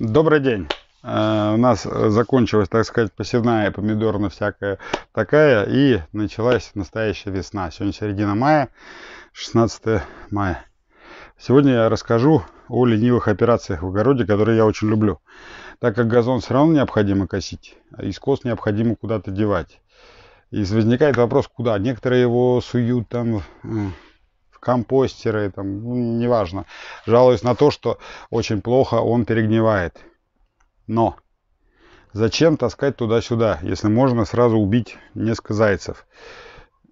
Добрый день. Э, у нас закончилась, так сказать, посевная помидорная всякая такая, и началась настоящая весна. Сегодня середина мая, 16 мая. Сегодня я расскажу о ленивых операциях в огороде, которые я очень люблю. Так как газон все равно необходимо косить, а и скос необходимо куда-то девать. И возникает вопрос, куда. Некоторые его суют там компостеры, там, ну, неважно. Жалуюсь на то, что очень плохо он перегнивает. Но зачем таскать туда-сюда, если можно сразу убить несколько зайцев?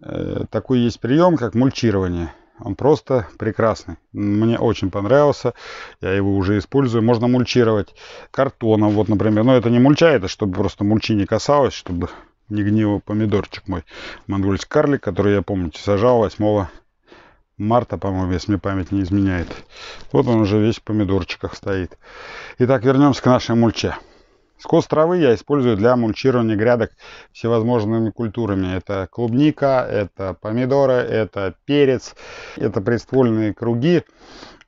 Э, такой есть прием, как мульчирование. Он просто прекрасный. Мне очень понравился. Я его уже использую. Можно мульчировать картоном, вот, например. Но это не мульча, это а чтобы просто мульчи не касалось, чтобы не гнило помидорчик мой. Монгольский карлик, который я, помните, сажал 8 марта, по-моему, если мне память не изменяет. Вот он уже весь в помидорчиках стоит. Итак, вернемся к нашей мульче. Скос травы я использую для мульчирования грядок всевозможными культурами. Это клубника, это помидоры, это перец, это предствольные круги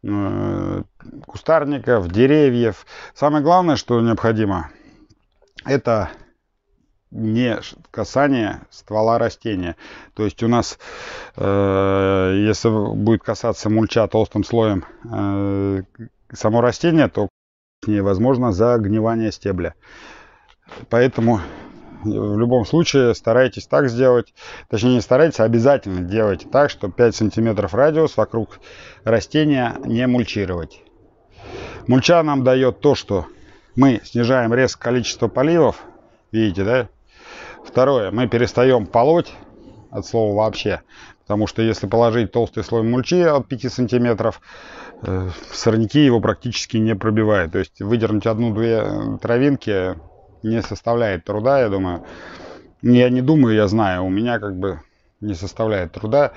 э, кустарников, деревьев. Самое главное, что необходимо, это не касание ствола растения. То есть у нас, э, если будет касаться мульча толстым слоем э, само растение, то невозможно загнивание стебля. Поэтому в любом случае старайтесь так сделать, точнее не старайтесь, а обязательно делайте так, чтобы 5 сантиметров радиус вокруг растения не мульчировать. Мульча нам дает то, что мы снижаем резко количество поливов, видите, да, Второе, мы перестаем полоть от слова вообще, потому что если положить толстый слой мульчи от 5 сантиметров, э, сорняки его практически не пробивают. То есть выдернуть одну-две травинки не составляет труда, я думаю. Я не думаю, я знаю, у меня как бы не составляет труда.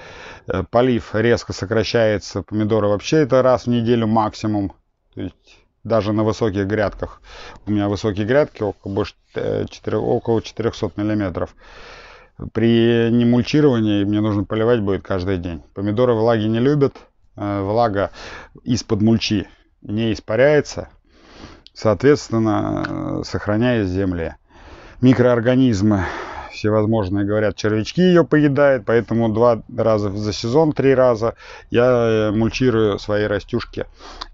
Э, полив резко сокращается, помидоры вообще это раз в неделю максимум. То есть даже на высоких грядках. У меня высокие грядки около, 4, э, около 400 миллиметров. При немульчировании мне нужно поливать будет каждый день. Помидоры влаги не любят. Э, влага из-под мульчи не испаряется. Соответственно, э, сохраняя земле. Микроорганизмы всевозможные говорят, червячки ее поедают, поэтому два раза за сезон, три раза я э, мульчирую свои растюшки.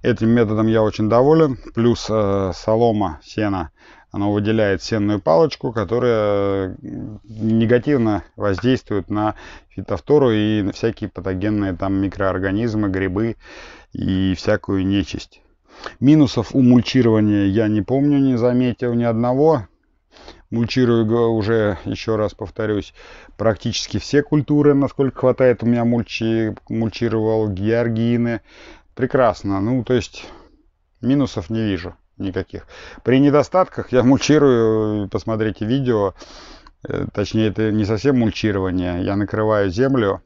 Этим методом я очень доволен, плюс э, солома, сена, оно выделяет сенную палочку, которая э, негативно воздействует на фитофтору и на всякие патогенные там микроорганизмы, грибы и всякую нечисть. Минусов у мульчирования я не помню, не заметил ни одного. Мульчирую уже, еще раз повторюсь, практически все культуры, насколько хватает. У меня мульчи, мульчировал георгины. Прекрасно. Ну, то есть, минусов не вижу никаких. При недостатках я мульчирую, посмотрите видео. Э, точнее, это не совсем мульчирование. Я накрываю землю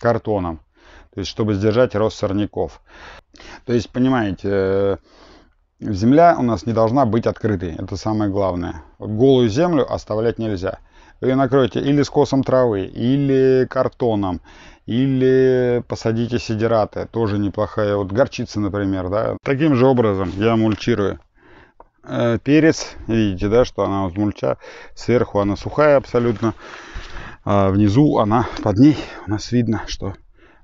картоном, то есть, чтобы сдержать рост сорняков. То есть, понимаете, э, Земля у нас не должна быть открытой, это самое главное. Голую землю оставлять нельзя. Вы ее накроете или скосом травы, или картоном, или посадите сидираты, тоже неплохая. Вот горчица, например, да. Таким же образом я мульчирую э, перец. Видите, да, что она вот мульча. Сверху она сухая абсолютно. А внизу она, под ней у нас видно, что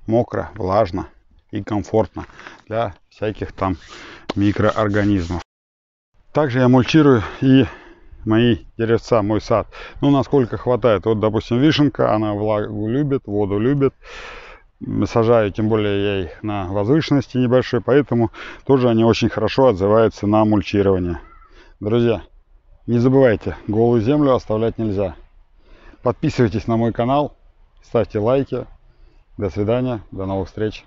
мокро, влажно и комфортно для всяких там микроорганизмов. Также я мульчирую и мои деревца, мой сад. Ну, насколько хватает. Вот, допустим, вишенка, она влагу любит, воду любит. Сажаю, тем более я их на возвышенности небольшой, поэтому тоже они очень хорошо отзываются на мульчирование. Друзья, не забывайте, голую землю оставлять нельзя. Подписывайтесь на мой канал, ставьте лайки. До свидания, до новых встреч.